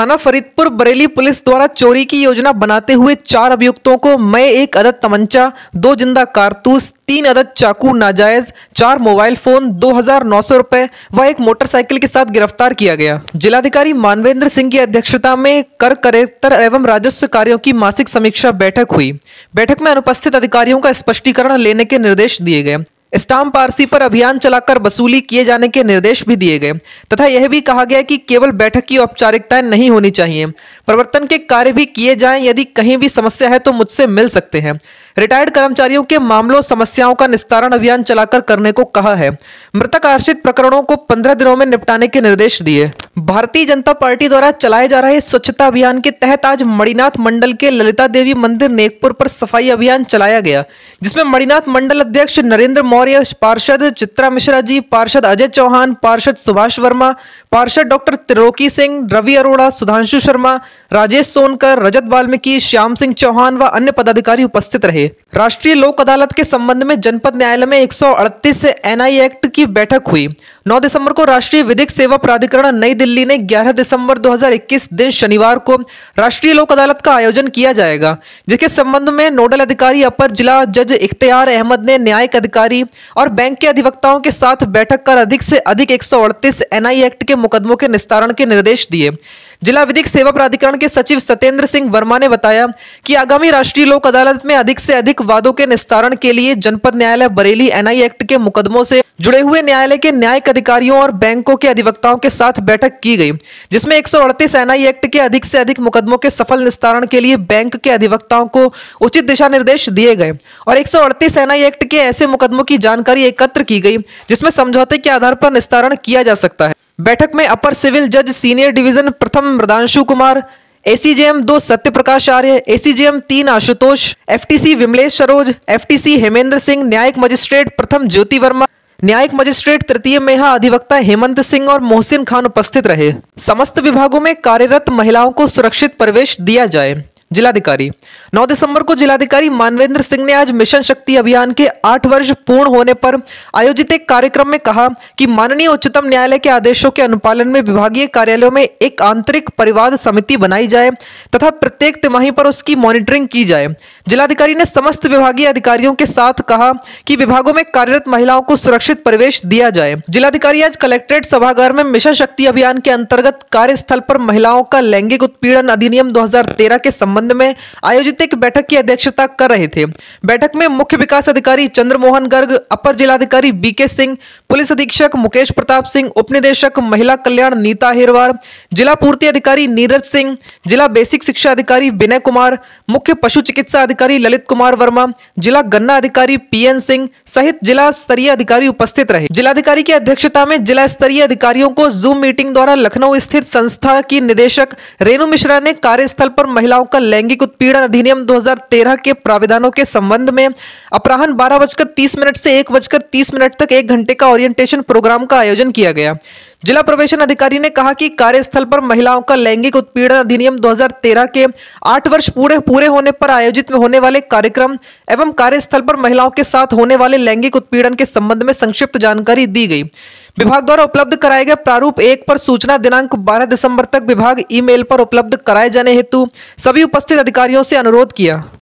थाना फरीदपुर बरेली पुलिस द्वारा चोरी की योजना बनाते हुए चार अभियुक्तों को मैं एक अदद तमंचा दो जिंदा कारतूस तीन अदद चाकू नाजायज चार मोबाइल फोन दो हजार नौ सौ रुपए व एक मोटरसाइकिल के साथ गिरफ्तार किया गया जिलाधिकारी मानवेंद्र सिंह की अध्यक्षता में कर करेतर एवं राजस्व कार्यों की मासिक समीक्षा बैठक हुई बैठक में अनुपस्थित अधिकारियों का स्पष्टीकरण लेने के निर्देश दिए गए स्टाम्प आरसी पर अभियान चलाकर वसूली किए जाने के निर्देश भी दिए गए तथा यह भी कहा गया कि केवल बैठक की औपचारिकताएं नहीं होनी चाहिए प्रवर्तन के कार्य भी किए जाएं यदि कहीं भी समस्या है तो मुझसे मिल सकते हैं रिटायर्ड कर्मचारियों के मामलों समस्याओं का निस्तारण अभियान चलाकर करने को कहा है मृतक आश्रित प्रकरणों को पंद्रह दिनों में निपटाने के निर्देश दिए भारतीय जनता पार्टी द्वारा चलाए जा रहे स्वच्छता अभियान के तहत आज मणिनाथ मंडल के ललिता देवी मंदिर नेकपुर पर सफाई अभियान चलाया गया जिसमें मणिनाथ मंडल अध्यक्ष नरेंद्र मौर्य पार्षद चित्रा मिश्रा जी पार्षद अजय चौहान पार्षद सुभाष वर्मा पार्षद डॉक्टर त्रिरोकी सिंह रवि अरोड़ा सुधांशु शर्मा राजेश सोनकर रजत वाल्मीकि श्याम सिंह चौहान व अन्य पदाधिकारी उपस्थित रहे राष्ट्रीय लोक अदालत के संबंध में जनपद न्यायालय में एक सौ एनआई एक्ट की बैठक हुई 9 दिसंबर को राष्ट्रीय विधिक सेवा प्राधिकरण नई दिल्ली ने 11 दिसंबर 2021 दिन शनिवार को राष्ट्रीय लोक अदालत का आयोजन किया जाएगा जिसके संबंध में नोडल अधिकारी अपर जिला जज इख्तियार अहमद ने न्यायिक अधिकारी और बैंक के अधिवक्ताओं के साथ बैठक कर अधिक से अधिक एक सौ एक्ट के मुकदमों के निस्तारण के निर्देश दिए जिला विधिक सेवा प्राधिकरण के सचिव सत्येंद्र सिंह वर्मा ने बताया कि आगामी राष्ट्रीय लोक अदालत में अधिक से अधिक वादों के निस्तारण के लिए जनपद न्यायालय बरेली एनआई एक्ट के मुकदमों से जुड़े हुए न्यायालय के न्यायिक अधिकारियों और बैंकों के अधिवक्ताओं के साथ बैठक की गई जिसमें एक एनआई एक्ट के अधिक से अधिक मुकदमों के सफल निस्तारण के लिए बैंक के अधिवक्ताओं को उचित दिशा निर्देश दिए गए और एक एनआई एक्ट के ऐसे मुकदमों की जानकारी एकत्र की गई जिसमें समझौते के आधार पर निस्तारण किया जा सकता है बैठक में अपर सिविल जज सीनियर डिवीजन प्रथम मृदांशु कुमार एसीजेएम दो सत्य प्रकाश आर्य एसीजेएम तीन आशुतोष एफटीसी विमलेश सरोज एफटीसी हेमेंद्र सिंह न्यायिक मजिस्ट्रेट प्रथम ज्योति वर्मा न्यायिक मजिस्ट्रेट तृतीय मेहा अधिवक्ता हेमंत सिंह और मोहसिन खान उपस्थित रहे समस्त विभागों में कार्यरत महिलाओं को सुरक्षित प्रवेश दिया जाए जिलाधिकारी 9 दिसंबर को जिलाधिकारी मानवेंद्र सिंह ने आज मिशन शक्ति अभियान के आठ वर्ष पूर्ण होने पर आयोजित एक कार्यक्रम में कहा कि माननीय उच्चतम न्यायालय के आदेशों के अनुपालन में विभागीय कार्यालयों में एक आंतरिक परिवाद समिति बनाई जाए तथा प्रत्येक तिमाही पर उसकी मॉनिटरिंग की जाए जिलाधिकारी ने समस्त विभागीय अधिकारियों के साथ कहा कि विभागों में कार्यरत महिलाओं को सुरक्षित प्रवेश दिया जाए जिलाधिकारी आज कलेक्ट्रेट सभागार में मिशन शक्ति अभियान के अंतर्गत कार्यस्थल पर महिलाओं का लैंगिक उत्पीड़न अधिनियम 2013 के संबंध में आयोजित एक बैठक की अध्यक्षता कर रहे थे बैठक में मुख्य विकास अधिकारी चंद्रमोहन गर्ग अपर जिलाधिकारी बी सिंह पुलिस अधीक्षक मुकेश प्रताप सिंह उप निदेशक महिला कल्याण नीता हिरवार जिला पूर्ति अधिकारी नीरज सिंह जिला बेसिक शिक्षा अधिकारी विनय कुमार मुख्य पशु चिकित्सा अधिकारी ललित कुमार वर्मा जिला गन्ना अधिकारी पीएन सिंह सहित जिला स्तरीय अधिकारी उपस्थित रहे जिलाधिकारी की अध्यक्षता में जिला स्तरीय अधिकारियों को जूम मीटिंग द्वारा लखनऊ स्थित संस्था की निदेशक रेणु मिश्रा ने कार्यस्थल पर महिलाओं का लैंगिक उत्पीड़न अधिनियम दो के प्राविधानों के संबंध में अपराहन बारह बजकर तीस मिनट से एक बजकर तीस मिनट तक एक घंटे का ओरिएंटेशन प्रोग्राम का आयोजन किया गया जिला प्रवेशन अधिकारी ने कहा कि कार्यस्थल पर महिलाओं का लैंगिक उत्पीड़न अधिनियम 2013 के आठ वर्ष पूरे पूरे होने पर आयोजित में होने वाले कार्यक्रम एवं कार्यस्थल पर महिलाओं के साथ होने वाले लैंगिक उत्पीड़न के संबंध में संक्षिप्त जानकारी दी गई विभाग द्वारा उपलब्ध कराए गए प्रारूप एक पर सूचना दिनांक बारह दिसंबर तक विभाग ई पर उपलब्ध कराए जाने हेतु सभी उपस्थित अधिकारियों से अनुरोध किया